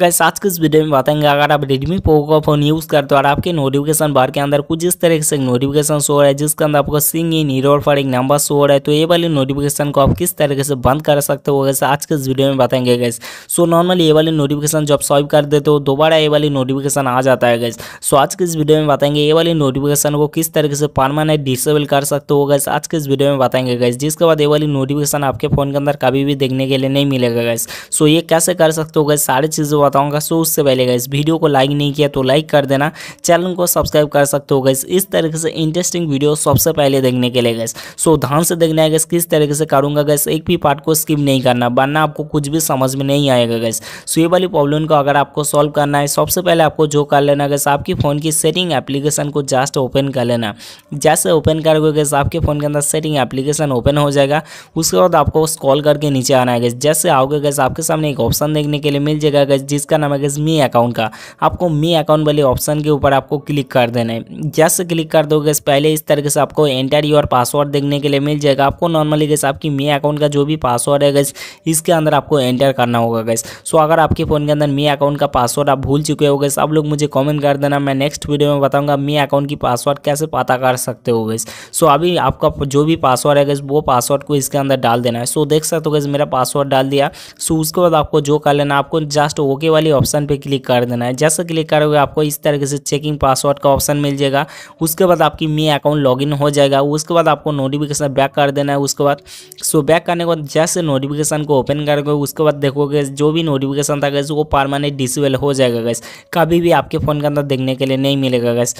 gas आज के इस वीडियो में बताएंगे अगर आप रेडमी पोको का फोन यूज़ करते हो और आपके नोटिफिकेशन बार के अंदर कुछ इस तरह से नोटिफिकेशन शो रहा है जिसके अंदर आपको सिंग इन हीरो फॉर एक नंबर शो रहा है तो ये वाली नोटिफिकेशन को आप किस तरीके से बंद कर सकते हो गैस आज के इस वीडियो में बताएंगे गैस सो नॉर्मली ये वाली नोटिफिकेशन जब सॉइव कर देते हो दोबारा ये वाली नोटिफिकेशन आ जाता है गैस सो आज के इस वीडियो में बताएंगे ये वाली नोटिफिकेशन को किस तरीके से परमानेंट डिसेबल कर सकते हो गैस आज के इस वीडियो में बताएंगे गैस जिसके बाद ये वाली नोटिफिकेशन आपके फोन के अंदर कभी भी देखने के लिए नहीं मिलेगा गैस सो ये कैसे कर सकते हो गैस सारी चीज़ों बताऊंगा सो उससे पहले गए वीडियो को लाइक नहीं किया तो लाइक कर देना चैनल को सब्सक्राइब कर सकते हो गए इस तरीके से इंटरेस्टिंग वीडियो सबसे पहले देखने के लिए गए सो ध्यान से देखना है गैस किस तरीके से करूँगा गैस एक भी पार्ट को स्किप नहीं करना वरना आपको कुछ भी समझ में नहीं आएगा गैस सो ये वाली प्रॉब्लम को अगर आपको सॉल्व करना है सबसे पहले आपको जो कर लेना गैस आपकी फ़ोन की सेटिंग एप्लीकेशन को जस्ट ओपन कर लेना जैसे ओपन करोगे गैस आपके फ़ोन के अंदर सेटिंग एप्लीकेशन ओपन हो जाएगा उसके बाद आपको कॉल करके नीचे आना है गैस जैसे आओगे गैस आपके सामने एक ऑप्शन देखने के लिए मिल जाएगा गैस जिसका नाम है मी अकाउंट का आपको मी अकाउंट वाले ऑप्शन के ऊपर आपको क्लिक कर देना है जैसे क्लिक कर दोगे पहले इस तरीके से आपको एंटर योर पासवर्ड देखने के लिए मिल जाएगा आपको नॉर्मली गैस आपकी मी अकाउंट का जो भी पासवर्ड है गैस इसके अंदर आपको एंटर करना होगा गैस सो अगर आपके फ़ोन के अंदर मी अकाउंट का पासवर्ड आप भूल चुके हो गए आप लोग मुझे कॉमेंट कर देना मैं नेक्स्ट वीडियो में बताऊँगा मी अकाउंट की पासवर्ड कैसे पता कर सकते हो गैस सो अभी आपका जो भी पासवर्ड है गैस वो पासवर्ड को इसके अंदर डाल देना है सो देख सकते हो गैस मेरा पासवर्ड डाल दिया सो उसके बाद आपको जो कर लेना आपको जस्ट ओके के वाली ऑप्शन पे क्लिक कर देना है जैसे क्लिक करोगे आपको इस तरीके से चेकिंग पासवर्ड का ऑप्शन मिल जाएगा उसके बाद आपकी मी अकाउंट लॉगिन हो जाएगा उसके बाद आपको नोटिफिकेशन बैक कर देना है उसके बाद सो बैक करने के बाद जैसे नोटिफिकेशन को ओपन करोगे उसके बाद देखोगे जो भी नोटिफिकेशन था गैस वो परमानेंट डिसेबल हो जाएगा गैस कभी भी आपके फ़ोन के अंदर देखने के लिए नहीं मिलेगा गैस